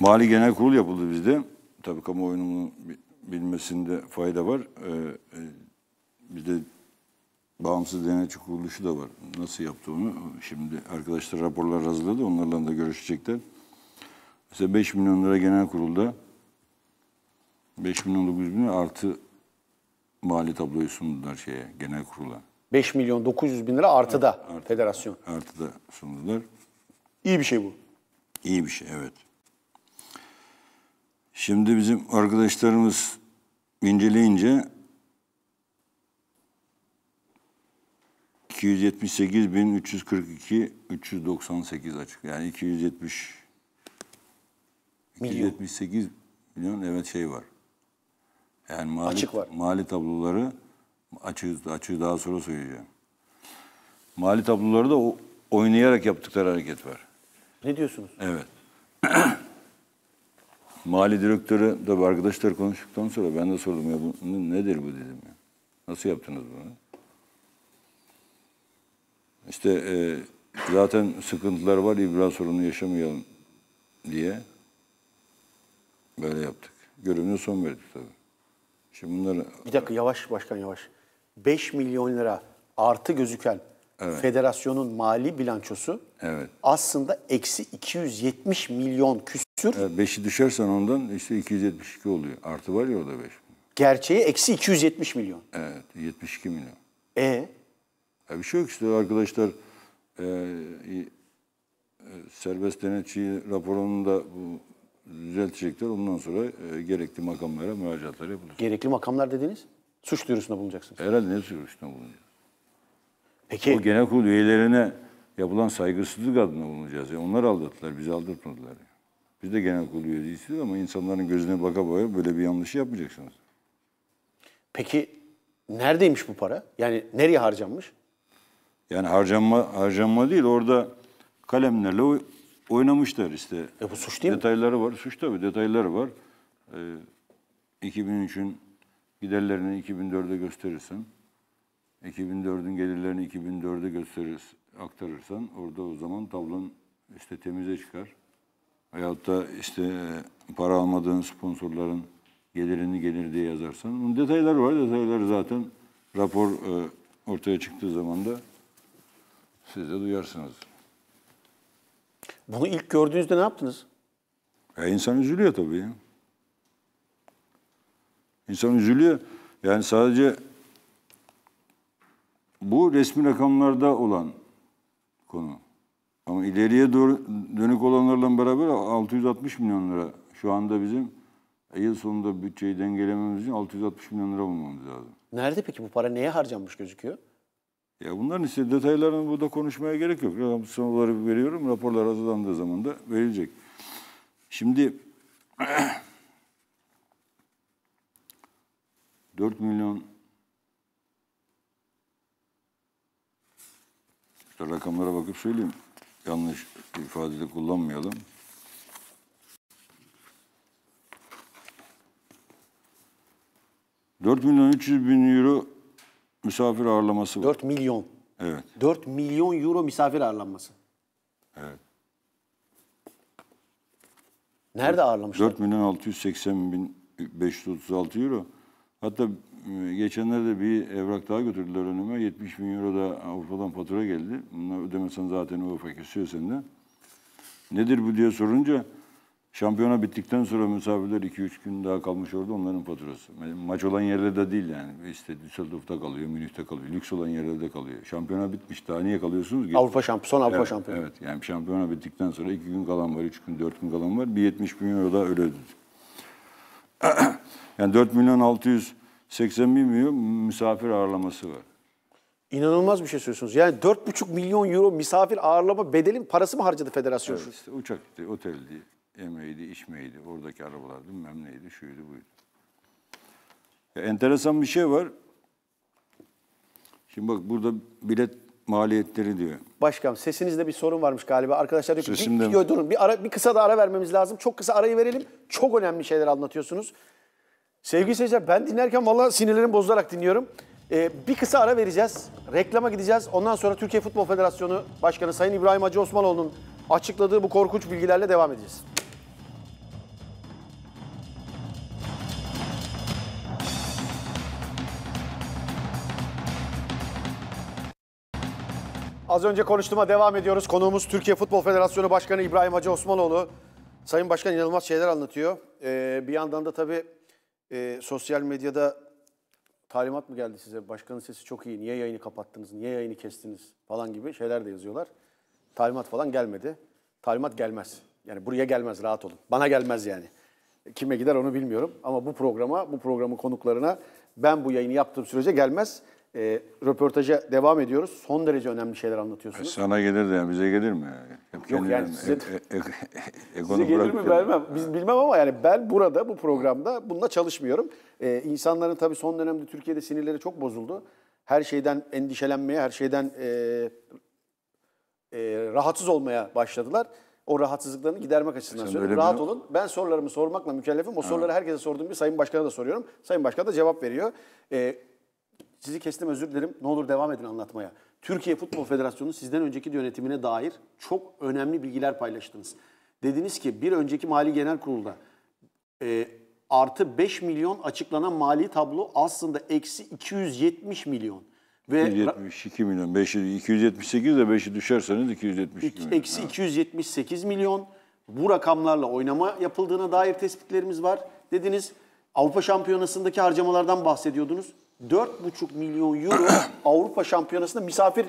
Mali Genel Kurul yapıldı bizde. Tabii kamuoyunun bilmesinde fayda var. Ee, e, bizde bağımsız denetçi kuruluşu da var. Nasıl yaptı onu? Şimdi arkadaşlar raporlar hazırladı. Onlarla da görüşecekler. Mesela 5 milyon lira genel kurulda 5 milyon 900 bin artı mali tabloyu sundular şeye genel kurula. 5 milyon 900 bin lira artıda Art, art, federasyon. Artıda sundular. İyi bir şey bu. İyi bir şey evet. Şimdi bizim arkadaşlarımız inceleyince 278.342.398 açık. Yani 270 milyon. 278 milyon evet şey var. Yani mali, açık var. mali tabloları açığı, açığı daha sonra söyleyeceğim. Mali tabloları da o oynayarak yaptıkları hareket var. Ne diyorsunuz? Evet. Mali direktörü de arkadaşlar konuştuktan sonra ben de sordum ya bu nedir bu dedim ya. Nasıl yaptınız bunu? İşte e, zaten sıkıntılar var ibra sorunu yaşamayalım diye böyle yaptık. Görevine son verdik tabii. Şimdi bunları... Bir dakika yavaş başkan yavaş. 5 milyon lira artı gözüken evet. federasyonun mali bilançosu evet. aslında eksi 270 milyon küs Sür. 5'i e, düşersen ondan işte 272 oluyor. Artı var ya o da 5. Gerçeği eksi 270 milyon. Evet 72 milyon. E ya bir şey yok işte arkadaşlar e, e, e, serbest denetçi raporunu da bu düzeltecekler. Ondan sonra e, gerekli makamlara müracaatlar yapılacak. Gerekli makamlar dediniz? suç duyurusunda bulunacaksınız. Herhalde ne duyurusunda bulunacağız? Peki. O genel kurul üyelerine yapılan saygısızlık adına bulunacağız. Yani e, onlar aldattılar, bizi aldatmadılar. Yani. Biz de genel kurulu üyesiyiz ama insanların gözüne baka baka böyle bir yanlışı yapmayacaksınız. Peki neredeymiş bu para? Yani nereye harcanmış? Yani harcanma harcanma değil orada kalemlerle oynamışlar işte. E bu suç değil Detayları mi? var. Suç tabii detayları var. Ee, 2003'ün giderlerini 2004'e gösterirsen, 2004'ün gelirlerini 2004'e gösterir, aktarırsan orada o zaman tablon işte temize çıkar. Veyahut da işte e, para almadığın sponsorların gelirini gelir diye yazarsan. Bunun detayları var. Detayları zaten rapor e, ortaya çıktığı zaman da siz de duyarsınız. Bunu ilk gördüğünüzde ne yaptınız? Ya insan üzülüyor tabii. İnsan üzülüyor. Yani sadece bu resmi rakamlarda olan konu. Ama ileriye doğru dönük olanlarla beraber 660 milyon lira şu anda bizim yıl sonunda bütçeyi dengelememiz için 660 milyon lira bulmamız lazım. Nerede peki bu para? Neye harcanmış gözüküyor? Ya bunların ise detaylarını burada konuşmaya gerek yok. Rakamsal olarak veriyorum. Raporlar hazırlandığı zaman da verilecek. Şimdi 4 milyon işte rakamlara bakıp söyleyeyim yanlış ifadede kullanmayalım. Dört milyon üç yüz bin euro misafir ağırlaması var. 4 milyon. Evet. Dört milyon euro misafir ağırlanması. Evet. Nerede ağırlamışlar? Dört milyon altı yüz seksen bin beş yüz otuz altı euro. Hatta ee, geçenlerde bir evrak daha götürdüler önüme. 70 bin euro da Avrupa'dan fatura geldi. Bunları ödemesen zaten UEFA kesiyor senden. Nedir bu diye sorunca şampiyona bittikten sonra misafirler 2-3 gün daha kalmış orada onların faturası. Maç olan yerlerde değil yani. İşte Düsseldorf'ta kalıyor, Münih'te kalıyor. Lüks olan yerlerde kalıyor. Şampiyona bitmiş daha niye kalıyorsunuz Avrupa şampiyon, son Avrupa evet, şampiyonu. Evet yani şampiyona bittikten sonra 2 gün kalan var, 3 gün, 4 gün kalan var. Bir 70 bin euro da öyle ödedik. yani 4 milyon 600 80 bin milyon misafir ağırlaması var. İnanılmaz bir şey söylüyorsunuz. Yani 4,5 milyon euro misafir ağırlama bedelin parası mı harcadı federasyon? Evet, işte uçaktı, oteldi, yemeğiydi, içmeydi, oradaki arabalardı, bilmem neydi, şuydu, buydu. Ya, enteresan bir şey var. Şimdi bak burada bilet maliyetleri diyor. Başkan sesinizde bir sorun varmış galiba. Arkadaşlar diyor Sesimde... bir, bir, durun, bir, ara, bir kısa da ara vermemiz lazım. Çok kısa arayı verelim. Çok önemli şeyler anlatıyorsunuz. Sevgili seyirciler ben dinlerken valla sinirlerim bozularak dinliyorum. Ee, bir kısa ara vereceğiz. Reklama gideceğiz. Ondan sonra Türkiye Futbol Federasyonu Başkanı Sayın İbrahim Hacı Osmanoğlu'nun açıkladığı bu korkunç bilgilerle devam edeceğiz. Az önce konuştuğuma devam ediyoruz. Konuğumuz Türkiye Futbol Federasyonu Başkanı İbrahim Hacı Osmanoğlu. Sayın Başkan inanılmaz şeyler anlatıyor. Ee, bir yandan da tabii e, sosyal medyada talimat mı geldi size? Başkanın sesi çok iyi. Niye yayını kapattınız? Niye yayını kestiniz? Falan gibi şeyler de yazıyorlar. Talimat falan gelmedi. Talimat gelmez. Yani buraya gelmez rahat olun. Bana gelmez yani. Kime gider onu bilmiyorum. Ama bu programa, bu programın konuklarına ben bu yayını yaptığım sürece gelmez. E, röportaja devam ediyoruz. Son derece önemli şeyler anlatıyorsunuz. Sana gelir de yani bize gelir mi? Hep Yok yani size, e, e, e, e- size gelir mi bilmem. Biz bilmem ama yani ben burada bu programda bununla çalışmıyorum. E, insanların tabii son dönemde Türkiye'de sinirleri çok bozuldu. Her şeyden endişelenmeye, her şeyden e, e, rahatsız olmaya başladılar o rahatsızlıklarını gidermek açısından söylüyorum. Rahat mi? olun. Ben sorularımı sormakla mükellefim. O ha. soruları herkese sorduğum Bir Sayın Başkan'a da soruyorum. Sayın Başkan da cevap veriyor. Ee, sizi kestim özür dilerim. Ne olur devam edin anlatmaya. Türkiye Futbol Federasyonu sizden önceki yönetimine dair çok önemli bilgiler paylaştınız. Dediniz ki bir önceki Mali Genel Kurul'da e, artı 5 milyon açıklanan mali tablo aslında eksi 270 milyon. Ve 272 milyon. 5, 278 de 5'i düşerseniz 272 milyon. Eksi 278 milyon. Bu rakamlarla oynama yapıldığına dair tespitlerimiz var. Dediniz Avrupa Şampiyonası'ndaki harcamalardan bahsediyordunuz. 4,5 milyon euro Avrupa Şampiyonası'nda misafir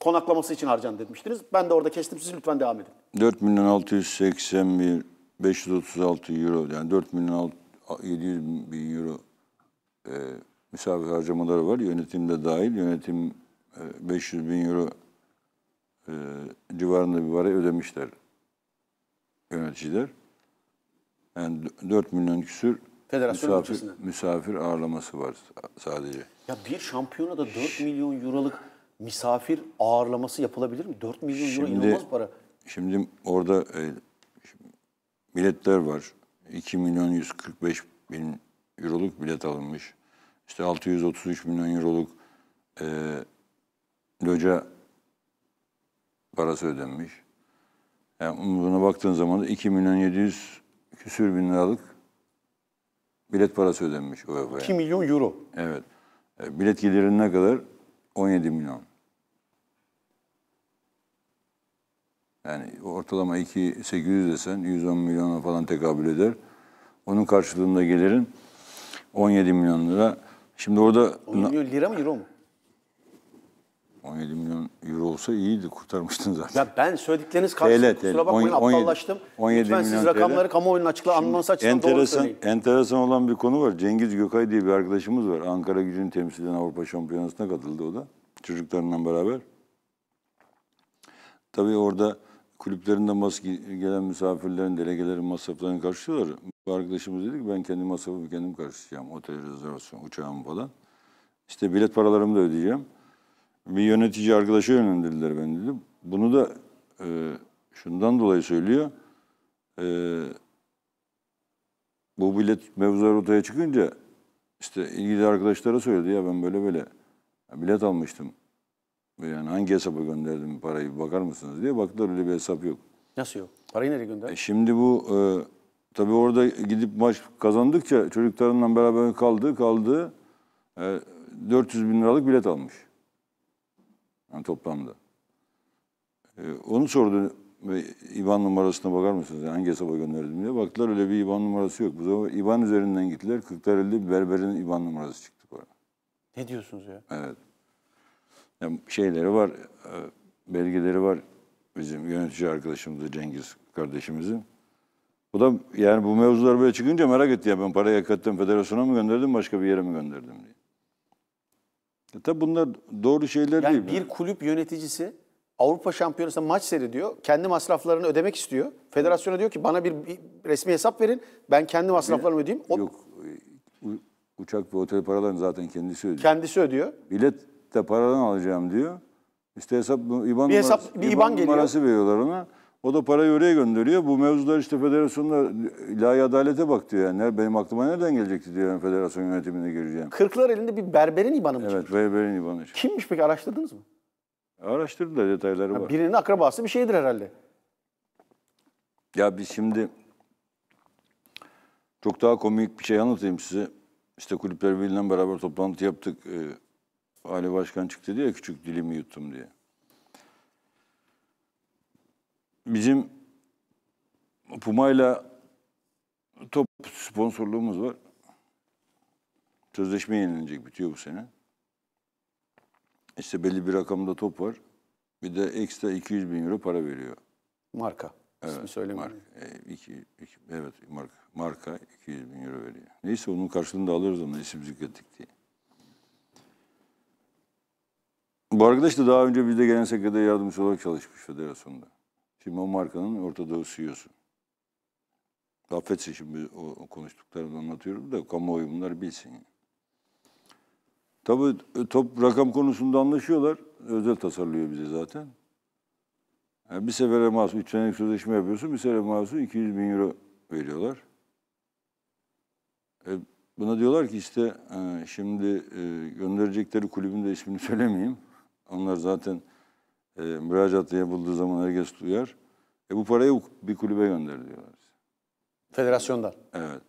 konaklaması için harcan demiştiniz. Ben de orada kestim. Siz lütfen devam edin. 4 milyon 681 536 euro yani 4 milyon 700 bin euro e, misafir harcamaları var. Yönetimde dahil. Yönetim e, 500 bin euro e, civarında bir para ödemişler yöneticiler. Yani 4 milyon küsür Federasyon misafir, bütçesinden. misafir ağırlaması var sadece. Ya bir şampiyona da 4 milyon euroluk misafir ağırlaması yapılabilir mi? 4 milyon euro şimdi, inanılmaz para. Şimdi orada e, şimdi biletler var. 2 milyon 145 bin euroluk bilet alınmış. İşte 633 milyon euroluk e, loca parası ödenmiş. Yani buna baktığın zaman da 2 milyon 700 küsür bin liralık bilet parası ödenmiş UEFA'ya. 2 milyon euro. Evet. E, bilet gelirine kadar 17 milyon. Yani ortalama 2.800 desen 110 milyona falan tekabül eder. Onun karşılığında gelirin 17 milyon lira. Şimdi orada... 10 milyon lira mı euro mu? 17 milyon euro olsa iyiydi kurtarmıştın zaten. Ya ben söyledikleriniz karşısında TL, kusura bakmayın 17, aptallaştım. 17 Lütfen siz rakamları TL. kamuoyunun açıkla anlaması açısından enteresan, doğru söyleyin. Enteresan olan bir konu var. Cengiz Gökay diye bir arkadaşımız var. Ankara Gücü'nün temsil eden Avrupa Şampiyonası'na katıldı o da. Çocuklarından beraber. Tabii orada kulüplerinden maske gelen misafirlerin, delegelerin masraflarını karşılıyorlar. Bu arkadaşımız dedi ki ben kendi masrafımı kendim karşılayacağım. Otel rezervasyonu, uçağımı falan. İşte bilet paralarımı da ödeyeceğim bir yönetici arkadaşa yönlendirdiler ben dedim Bunu da e, şundan dolayı söylüyor. E, bu bilet mevzular ortaya çıkınca işte ilgili arkadaşlara söyledi ya ben böyle böyle bilet almıştım. Yani hangi hesaba gönderdim parayı bakar mısınız diye baktılar öyle bir hesap yok. Nasıl yok? Parayı nereye gönder? E şimdi bu e, tabii orada gidip maç kazandıkça çocuklarından beraber kaldı kaldı e, 400 bin liralık bilet almış. Yani toplamda. Ee, onu sordu ve IBAN numarasına bakar mısınız? Yani hangi hesaba gönderdim diye. Baktılar öyle bir İvan numarası yok. Bu zaman İvan üzerinden gittiler. Kırklareli bir berberin İvan numarası çıktı para. Ne diyorsunuz ya? Evet. Yani şeyleri var, e, belgeleri var bizim yönetici arkadaşımız Cengiz kardeşimizin. Bu da yani bu mevzular böyle çıkınca merak etti ya ben parayı hakikaten federasyona mı gönderdim başka bir yere mi gönderdim diye. E tabi bunlar doğru şeyler yani değil. Bir yani kulüp yöneticisi Avrupa Şampiyonası'nda maç seyrediyor. Kendi masraflarını ödemek istiyor. Federasyona diyor ki bana bir, bir resmi hesap verin. Ben kendi masraflarımı ödeyeyim. O... Yok. E, uçak ve otel paralarını zaten kendisi ödüyor. Kendisi ödüyor. Bilet de paradan alacağım diyor. İşte hesap IBAN bir hesap, numarası, bir IBAN, IBAN numarası veriyorlar ona. O da parayı oraya gönderiyor. Bu mevzular işte federasyonda ilahi adalete bak diyor. Yani benim aklıma nereden gelecekti diyor yani federasyon yönetimine gireceğim. Kırklar elinde bir berberin ibanı mı Evet çıkmış? berberin ibanı. Çıkmış. Kimmiş peki araştırdınız mı? Araştırdılar detayları var. birinin akrabası bir şeydir herhalde. Ya biz şimdi çok daha komik bir şey anlatayım size. İşte kulüpler birliğinden beraber toplantı yaptık. Ee, Ali Başkan çıktı diye küçük dilimi yuttum diye bizim Puma ile top sponsorluğumuz var. Sözleşme yenilenecek bitiyor bu sene. İşte belli bir rakamda top var. Bir de ekstra 200 bin euro para veriyor. Marka. Evet, İsmi söylemeyin. Marka, e, iki, iki, evet marka, marka 200 bin euro veriyor. Neyse onun karşılığını da alıyoruz ama isim zikrettik diye. Bu arkadaş da daha önce bizde gelen sekreter yardımcısı olarak çalışmış federasyonda. Şimdi o markanın Orta Doğu CEO'su. Affetsin şimdi o, o konuştuklarımı anlatıyorum da kamuoyu bunları bilsin. Yani. Tabii e, top rakam konusunda anlaşıyorlar. Özel tasarlıyor bizi zaten. Yani e, bir sefere mahsus 3 senelik sözleşme yapıyorsun. Bir sefere mahsus 200 bin euro veriyorlar. E, buna diyorlar ki işte e, şimdi e, gönderecekleri kulübün de ismini söylemeyeyim. Onlar zaten e, müracaatı yapıldığı zaman herkes duyar. E bu parayı bir kulübe gönder diyorlar. Federasyondan. Evet.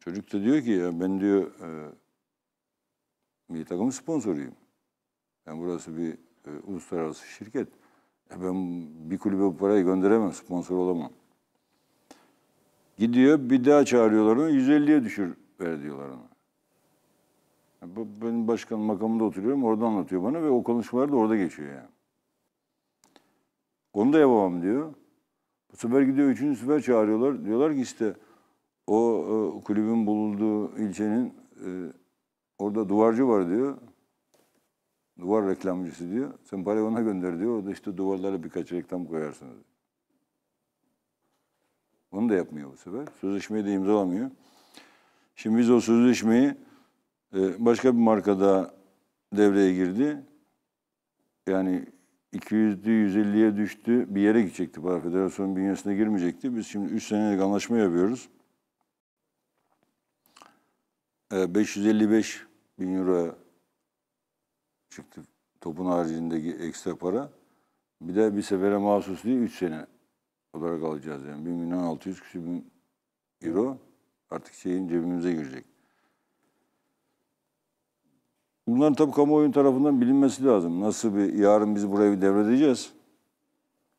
Çocuk da diyor ki ya ben diyor e, milli takım sponsoruyum. Yani burası bir e, uluslararası şirket. E ben bir kulübe bu parayı gönderemem, sponsor olamam. Gidiyor bir daha çağırıyorlar onu 150'ye düşür ver diyorlar ona. Ben başkan makamında oturuyorum orada anlatıyor bana ve o konuşmalar da orada geçiyor yani. Onu da yapamam diyor. Bu sefer gidiyor üçüncü sefer çağırıyorlar. Diyorlar ki işte o e, kulübün bulunduğu ilçenin e, orada duvarcı var diyor. Duvar reklamcısı diyor. Sen parayı ona gönder diyor. Orada işte duvarlara birkaç reklam koyarsınız. Onu da yapmıyor bu sefer. Sözleşmeyi de imzalamıyor. Şimdi biz o sözleşmeyi e, başka bir markada devreye girdi. Yani 200'lü 150'ye düştü. Bir yere gidecekti para. Federasyonun bünyesine girmeyecekti. Biz şimdi 3 senelik anlaşma yapıyoruz. 555 ee, bin euro çıktı. Topun haricindeki ekstra para. Bir de bir sefere mahsus değil 3 sene olarak alacağız yani. 1 milyon 600 küsü bin euro artık şeyin cebimize girecek. Bunların tabii kamuoyun tarafından bilinmesi lazım. Nasıl bir, yarın biz burayı devredeceğiz.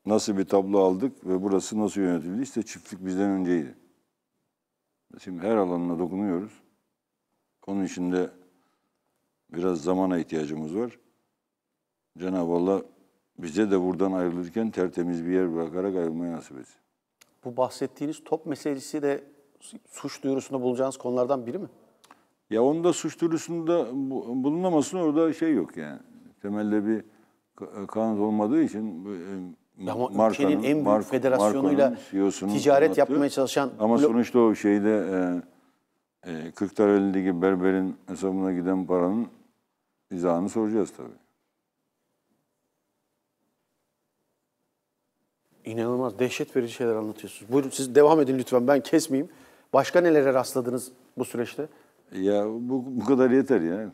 Nasıl bir tablo aldık ve burası nasıl yönetildi? İşte çiftlik bizden önceydi. Şimdi her alanına dokunuyoruz. Onun için de biraz zamana ihtiyacımız var. Cenab-ı Allah bize de buradan ayrılırken tertemiz bir yer bırakarak ayrılmayı nasip etsin. Bu bahsettiğiniz top meselesi de suç duyurusunda bulacağınız konulardan biri mi? Ya onun da suç duyurusunda bulunamasın orada şey yok yani. Temelde bir kanun olmadığı için e, ama markanın, ülkenin en büyük mark, federasyonuyla ticaret anlattı. yapmaya çalışan... Ama sonuçta o şeyde e, e, 40 Ligi berberin hesabına giden paranın izahını soracağız tabii. İnanılmaz dehşet verici şeyler anlatıyorsunuz. Buyurun siz devam edin lütfen ben kesmeyeyim. Başka nelere rastladınız bu süreçte? Ya bu, bu kadar yeter ya.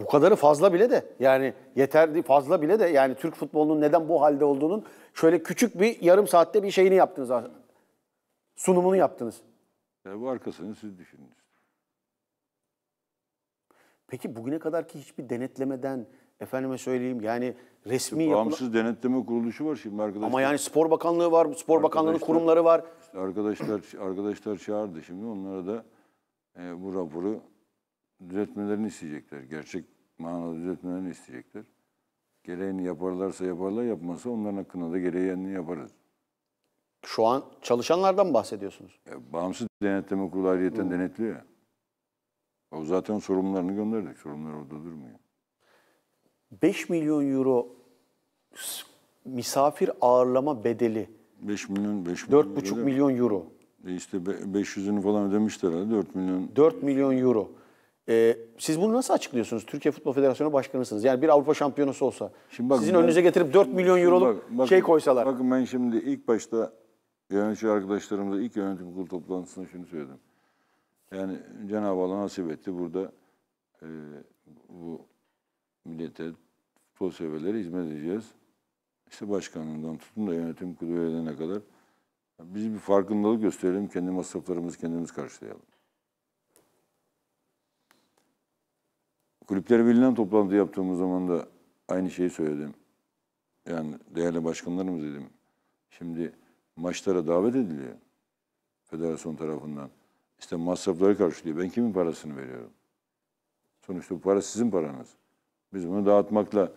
Bu kadarı fazla bile de yani yeterli fazla bile de yani Türk futbolunun neden bu halde olduğunun şöyle küçük bir yarım saatte bir şeyini yaptınız Sunumunu yaptınız. Ya bu arkasını siz düşündünüz. Peki bugüne kadar ki hiçbir denetlemeden efendime söyleyeyim yani resmi işte bağımsız yapılan... denetleme kuruluşu var şimdi arkadaşlar. Ama yani Spor Bakanlığı var, Spor Bakanlığı'nın kurumları var. İşte arkadaşlar arkadaşlar çağırdı şimdi onlara da e, bu raporu düzeltmelerini isteyecekler. Gerçek manada düzeltmelerini isteyecekler. Gereğini yaparlarsa yaparlar, yapmazsa onların hakkında da gereğini yaparız. Şu an çalışanlardan bahsediyorsunuz. Ya, e, bağımsız denetleme kurulu ayrıyeten denetliyor O zaten sorumlularını gönderdik. Sorumlular orada durmuyor. 5 milyon euro misafir ağırlama bedeli. 5 milyon, 5 milyon. 4,5 milyon euro. E işte 500'ünü falan ödemişler herhalde 4 milyon. 4 milyon euro. Ee, siz bunu nasıl açıklıyorsunuz? Türkiye Futbol Federasyonu Başkanısınız. Yani bir Avrupa şampiyonası olsa şimdi bak, sizin ben, önünüze getirip 4 milyon euroluk bak, bak, şey koysalar. Bakın ben şimdi ilk başta yönetici arkadaşlarımıza ilk yönetim kurulu toplantısında şunu söyledim. Yani Cenab-ı Allah nasip etti burada e, bu millete futbol severlere hizmet edeceğiz. İşte başkanından tutun da yönetim kurulu verene kadar biz bir farkındalık gösterelim, kendi masraflarımızı kendimiz karşılayalım. Kulüpleri bilinen toplantı yaptığımız zaman da aynı şeyi söyledim. Yani değerli başkanlarımız dedim. Şimdi maçlara davet ediliyor. Federasyon tarafından. İşte masrafları karşılıyor. Ben kimin parasını veriyorum? Sonuçta bu para sizin paranız. Biz bunu dağıtmakla,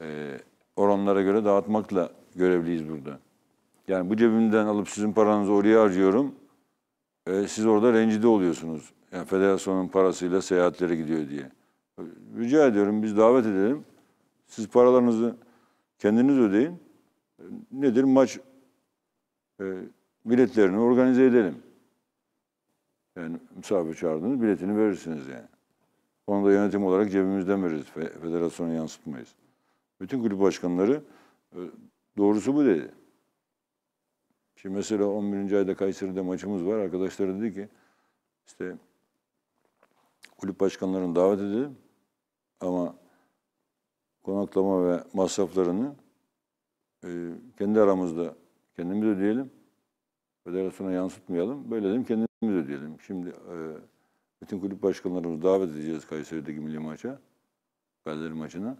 e, oranlara göre dağıtmakla görevliyiz burada. Yani bu cebimden alıp sizin paranızı oraya harcıyorum. E, siz orada rencide oluyorsunuz. Yani federasyonun parasıyla seyahatlere gidiyor diye. Rica ediyorum biz davet edelim. Siz paralarınızı kendiniz ödeyin. E, nedir? Maç e, biletlerini organize edelim. Yani misafir çağırdınız, biletini verirsiniz yani. Onu da yönetim olarak cebimizden veririz. Federasyona yansıtmayız. Bütün kulüp başkanları e, doğrusu bu dedi. Şimdi mesela 11. ayda Kayseri'de maçımız var. Arkadaşları dedi ki işte kulüp başkanlarını davet edildi ama konaklama ve masraflarını e, kendi aramızda kendimiz ödeyelim. Federasyona yansıtmayalım. Böyle dedim kendimiz ödeyelim. Şimdi e, bütün kulüp başkanlarımızı davet edeceğiz Kayseri'deki milli maça. Galler maçına.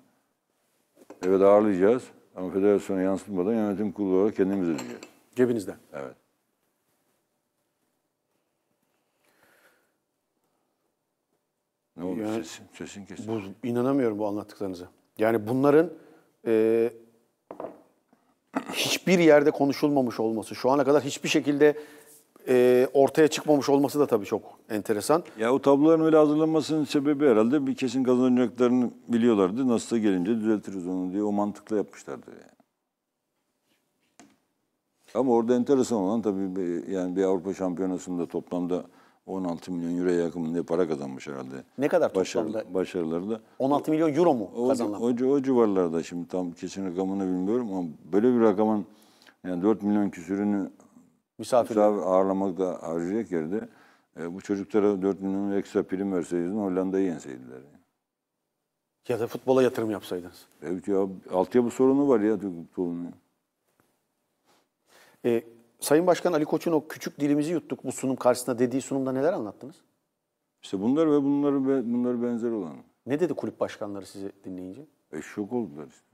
Evet ağırlayacağız ama federasyona yansıtmadan yönetim kurulu olarak kendimiz ödeyeceğiz. Cebinizden. Evet. Ne oldu? Yani, sesin, sesin kesildi. Bu, inanamıyorum bu anlattıklarınıza. Yani bunların e, hiçbir yerde konuşulmamış olması, şu ana kadar hiçbir şekilde e, ortaya çıkmamış olması da tabii çok enteresan. Ya o tabloların öyle hazırlanmasının sebebi herhalde bir kesin kazanacaklarını biliyorlardı. Nasılsa gelince düzeltiriz onu diye o mantıkla yapmışlardı. Yani. Ama orada enteresan olan tabii yani bir Avrupa Şampiyonası'nda toplamda 16 milyon euro ne para kazanmış herhalde. Ne kadar Başarı, toplamda? Başarıları da. 16 milyon euro mu kazanan? O, o, o civarlarda şimdi tam kesin rakamını bilmiyorum ama böyle bir rakamın yani 4 milyon küsürünü misafir, misafir ağırlamak da harcayacak yerde e, bu çocuklara 4 milyon ekstra prim verseydin Hollanda'yı yenseydiler. Ya da futbola yatırım yapsaydınız. Evet ya altyapı sorunu var ya futbolun. E, Sayın Başkan Ali Koç'un o küçük dilimizi yuttuk bu sunum karşısında dediği sunumda neler anlattınız? İşte bunlar ve bunları bunları benzer olan. Ne dedi kulüp başkanları sizi dinleyince? E şok oldular işte.